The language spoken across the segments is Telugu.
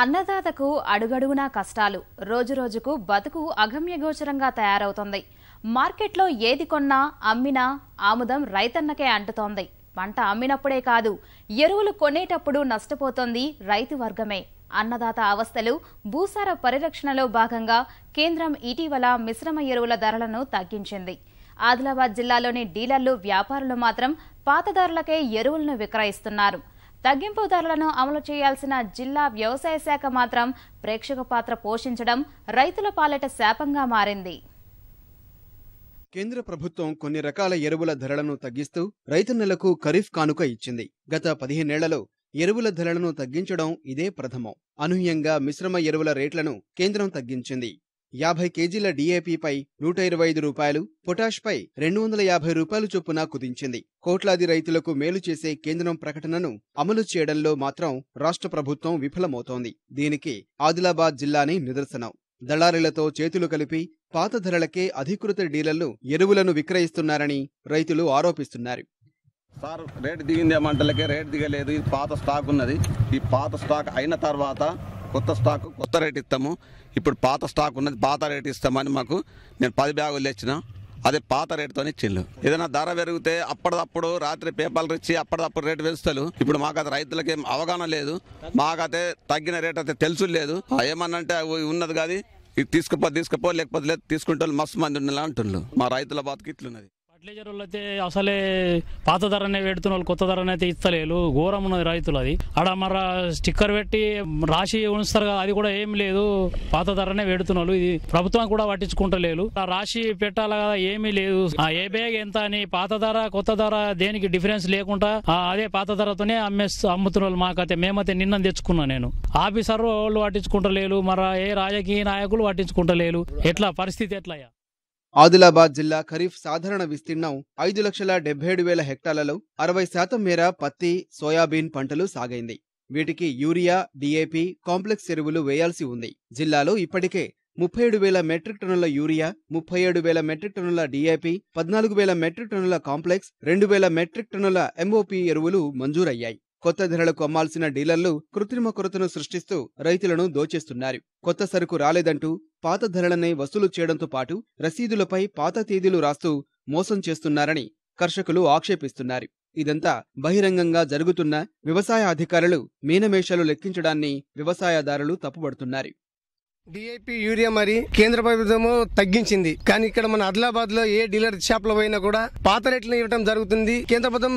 అన్నదాతకు అడుగడుగునా కష్టాలు రోజురోజుకు బతుకు అగమ్యగోచరంగా తయారవుతోంది మార్కెట్లో ఏది కొన్నా అమ్మినా ఆముదం రైతన్నకే అంటుతోంది పంట అమ్మినప్పుడే కాదు ఎరువులు కొనేటప్పుడు నష్టపోతోంది రైతు వర్గమే అన్నదాత అవస్థలు భూసార పరిరక్షణలో భాగంగా కేంద్రం ఇటీవల మిశ్రమ ఎరువుల ధరలను తగ్గించింది ఆదిలాబాద్ జిల్లాలోని డీలర్లు వ్యాపారులు మాత్రం పాత ధరలకే ఎరువులను విక్రయిస్తున్నారు తగ్గింపు ధరలను అమలు చేయాల్సిన జిల్లా వ్యవసాయ శాఖ మాత్రం ప్రేక్షక పాత్ర పోషించడం రైతుల పాలెట శాపంగా మారింది కేంద్ర ప్రభుత్వం కొన్ని రకాల ఎరువుల ధరలను తగ్గిస్తూ నెలకు ఖరీఫ్ కానుక ఇచ్చింది గత పదిహేనేళ్లలో ఎరువుల ధరలను తగ్గించడం ఇదే ప్రథమం అనూహ్యంగా మిశ్రమ ఎరువుల రేట్లను కేంద్రం తగ్గించింది యాభై కేజీల డీఏపీపై నూట ఇరవై ఐదు రూపాయలు పొటాష్పై రెండు వందల యాభై రూపాయలు చొప్పున కుదించింది కోట్లాది రైతులకు మేలు చేసే కేంద్రం ప్రకటనను అమలు చేయడంలో మాత్రం రాష్ట్ర ప్రభుత్వం విఫలమవుతోంది దీనికి ఆదిలాబాద్ జిల్లానే నిదర్శనం దళారీలతో చేతులు కలిపి పాత ధరలకే అధికృత డీలర్లు ఎరువులను విక్రయిస్తున్నారని రైతులు ఆరోపిస్తున్నారు సార్ రేట్ దిగిందే మంటలకే రేట్ దిగలేదు ఇది పాత స్టాక్ ఉన్నది ఈ పాత స్టాక్ అయిన తర్వాత కొత్త స్టాక్ కొత్త రేట్ ఇస్తాము ఇప్పుడు పాత స్టాక్ ఉన్నది పాత రేట్ ఇస్తామని మాకు నేను పది బ్యాగులు తెచ్చిన అదే పాత రేటుతోనే ఇచ్చిండు ఏదైనా ధర పెరిగితే అప్పటిదప్పుడు రాత్రి పేపర్లు ఇచ్చి అప్పటిదప్పుడు రేటు పెంచుతారు ఇప్పుడు మాకైతే రైతులకి అవగాహన లేదు మాకైతే తగ్గిన రేట్ అయితే తెలుసు లేదు ఏమన్నంటే ఉన్నది కాదు ఇది తీసుకుపో తీసుకుపో లేకపోతే లేదు తీసుకుంటే మస్తు మంది ఉండాలి అంటున్నారు మా రైతుల బాధకి ఇట్లున్నది ఫర్టిలైజర్ అయితే అసలే పాత ధరనే పెడుతున్న వాళ్ళు కొత్త ధరనే అయితే ఇస్తలేరు ఘోరం ఉన్నది రైతులు అది ఆడ మర స్టిక్కర్ పెట్టి రాశి ఉంచుతారు అది కూడా ఏం లేదు పాత ధరనే పెడుతున్నారు ఇది ప్రభుత్వం కూడా పట్టించుకుంటలేదు రాశి పెట్టాలా ఏమీ లేదు ఏ బ్యాగ్ ఎంత అని పాత ధర కొత్త ధర దేనికి డిఫరెన్స్ లేకుండా అదే పాత ధరతోనే అమ్మే అమ్ముతున్నారు మాకైతే మేమైతే నిన్న తెచ్చుకున్నా నేను ఆఫీసర్ వాళ్ళు పట్టించుకుంటలేదు మర ఏ రాజకీయ నాయకులు పట్టించుకుంటలేదు ఎట్లా పరిస్థితి ఎట్లయ్యా ఆదిలాబాద్ జిల్లా ఖరీఫ్ సాధారణ విస్తీర్ణం ఐదు లక్షల డెబ్బై ఏడు వేల హెక్టార్లలో అరవై శాతం మేర పత్తి సోయాబీన్ పంటలు సాగైంది వీటికి యూరియా డిఏపి కాంప్లెక్స్ ఎరువులు వేయాల్సి ఉంది జిల్లాలో ఇప్పటికే ముప్పై ఏడు వేల మెట్రిక్ టన్నుల యూరియా ముప్పై ఏడు వేల మెట్రిక్ టన్నుల డిఏపి పద్నాలుగు వేల మెట్రిక్ టన్నుల కాంప్లెక్స్ రెండు వేల మెట్రిక్ టన్నుల ఎంఓపి ఎరువులు మంజూరయ్యాయి కొత్త ధరలకు అమ్మాల్సిన డీలర్లు కృత్రిమ కొరతను సృష్టిస్తూ రైతులను దోచేస్తున్నారు కొత్త సరుకు రాలేదంటూ పాత ధరలనే వసూలు చేయడంతో పాటు రసీదులపై పాత తేదీలు రాస్తూ మోసం చేస్తున్నారని కర్షకులు ఆక్షేపిస్తున్నారు ఇదంతా బహిరంగంగా జరుగుతున్న వ్యవసాయ అధికారులు మీనమేషాలు లెక్కించడాన్ని వ్యవసాయదారులు తప్పుబడుతున్నారు డిఐపి యూరియా మరి కేంద్ర ప్రభుత్వం తగ్గించింది కానీ ఇక్కడ మన ఆదిలాబాద్ లో ఏ డీలర్ షాప్ లో పోయినా కూడా పాత రేట్లు ఇవ్వడం జరుగుతుంది కేంద్ర ప్రభుత్వం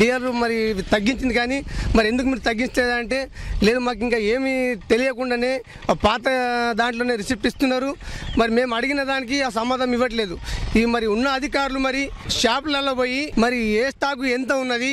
డీలర్ మరి తగ్గించింది కానీ మరి ఎందుకు మీరు తగ్గిస్తే అంటే లేదు మాకు ఇంకా ఏమి తెలియకుండానే పాత దాంట్లోనే రిసిప్ట్ ఇస్తున్నారు మరి మేము అడిగిన దానికి ఆ సమాధానం ఇవ్వట్లేదు ఈ మరి ఉన్న అధికారులు మరి షాపులలో పోయి మరి ఏ స్టాక్ ఎంత ఉన్నది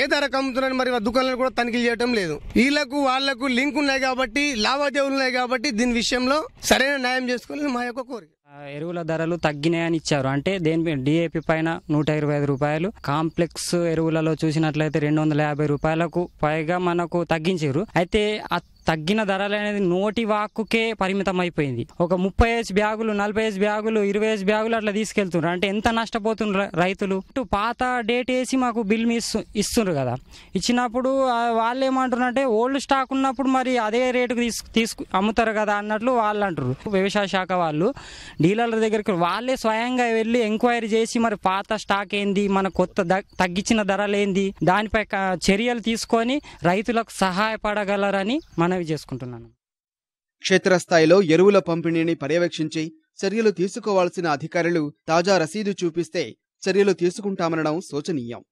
ఏ ధరకు అమ్ముతున్నారు మరి దుకాణాలు కూడా తనిఖీలు చేయడం లేదు వీళ్ళకు వాళ్లకు లింక్ ఉన్నాయి కాబట్టి లావాదేవీలు ఉన్నాయి కాబట్టి దీని విషయంలో సరైన న్యాయం చేసుకోవాలని మా యొక్క కోరిక ఎరువుల ధరలు తగ్గినాయని ఇచ్చారు అంటే దేని డిఏపి పైన నూట ఇరవై ఐదు రూపాయలు కాంప్లెక్స్ ఎరువులలో చూసినట్లయితే రెండు వందల యాభై రూపాయలకు పైగా మనకు తగ్గించారు అయితే ఆ తగ్గిన ధరలు అనేది నోటి వాక్కుకే పరిమితం అయిపోయింది ఒక ముప్పై ఏజ్ బ్యాగులు నలభై ఏజ్ బ్యాగులు ఇరవై ఏజ్ బ్యాగులు అట్లా తీసుకెళ్తున్నారు అంటే ఎంత నష్టపోతున్నారు రైతులు ఇటు పాత డేట్ వేసి మాకు బిల్ ఇస్తు ఇస్తున్నారు కదా ఇచ్చినప్పుడు వాళ్ళు ఏమంటారు అంటే ఓల్డ్ స్టాక్ ఉన్నప్పుడు మరి అదే రేటుకు తీసుకు తీసుకు అమ్ముతారు కదా అన్నట్లు వాళ్ళు అంటారు వ్యవసాయ శాఖ వాళ్ళు డీలర్ల దగ్గరికి వాళ్ళే స్వయంగా వెళ్ళి ఎంక్వైరీ చేసి మరి పాత స్టాక్ ఏంది మన కొత్త తగ్గించిన ధరలేంది దానిపై చర్యలు తీసుకొని రైతులకు సహాయపడగలరని మనవి చేసుకుంటున్నాను క్షేత్రస్థాయిలో ఎరువుల పంపిణీని పర్యవేక్షించి చర్యలు తీసుకోవాల్సిన అధికారులు తాజా రసీదు చూపిస్తే చర్యలు తీసుకుంటామనడం శోచనీయం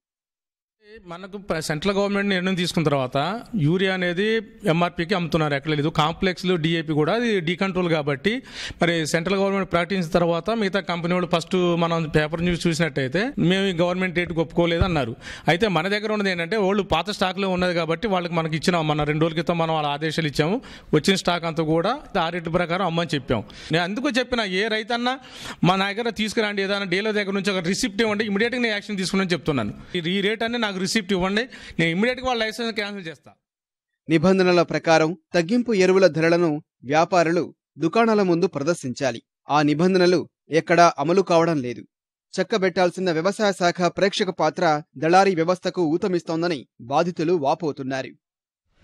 మనకు సెంట్రల్ గవర్నమెంట్ నిర్ణయం తీసుకున్న తర్వాత యూరియా అనేది ఎంఆర్పీకి అమ్ముతున్నారు ఎక్కడ లేదు కాంప్లెక్స్లు డిఏపి కూడా అది డీకంట్రోల్ కాబట్టి మరి సెంట్రల్ గవర్నమెంట్ ప్రకటించిన తర్వాత మిగతా కంపెనీ వాళ్ళు ఫస్ట్ మనం పేపర్ న్యూస్ చూసినట్టయితే మేము ఈ గవర్నమెంట్ రేటు ఒప్పుకోలేదు అన్నారు అయితే మన దగ్గర ఉన్నది ఏంటంటే వాళ్ళు పాత స్టాక్లో ఉన్నది కాబట్టి వాళ్ళకి మనకి ఇచ్చినాం మన రెండు రోజుల క్రితం మనం వాళ్ళ ఆదేశాలు ఇచ్చాము వచ్చిన స్టాక్ అంతా కూడా ఆ రేటు ప్రకారం అమ్మని చెప్పాం నేను అందుకు చెప్పిన ఏ రైతన్నా మా దగ్గర తీసుకురండి ఏదైనా డీలర్ దగ్గర నుంచి ఒక రిసిప్ట్ ఇవ్వండి ఇమీడియట్గా నేను యాక్షన్ తీసుకున్నాను చెప్తున్నాను ఈ రేట్ నాకు నాకు రిసిప్ట్ ఇవ్వండి నేను ఇమ్మీడియట్గా వాళ్ళ లైసెన్స్ క్యాన్సిల్ చేస్తా నిబంధనల ప్రకారం తగ్గింపు ఎరువుల ధరలను వ్యాపారులు దుకాణాల ముందు ప్రదర్శించాలి ఆ నిబంధనలు ఎక్కడా అమలు కావడం లేదు చక్కబెట్టాల్సిన వ్యవసాయ శాఖ ప్రేక్షక పాత్ర దళారీ వ్యవస్థకు ఊతమిస్తోందని బాధితులు వాపోతున్నారు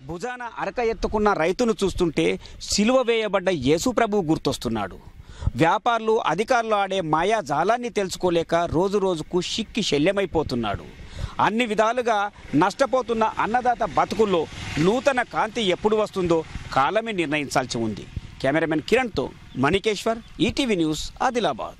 భుజాన అరక ఎత్తుకున్న రైతును చూస్తుంటే సిలువ వేయబడ్డ యేసుప్రభు గుర్తొస్తున్నాడు వ్యాపారులు అధికారులు ఆడే మాయా జాలాన్ని తెలుసుకోలేక రోజు రోజుకు షిక్కి శల్యమైపోతున్నాడు అన్ని విధాలుగా నష్టపోతున్న అన్నదాత బతుకుల్లో నూతన కాంతి ఎప్పుడు వస్తుందో కాలమే నిర్ణయించాల్సి ఉంది కెమెరామెన్ కిరణ్తో మణికేశ్వర్ ఈటీవీ న్యూస్ ఆదిలాబాద్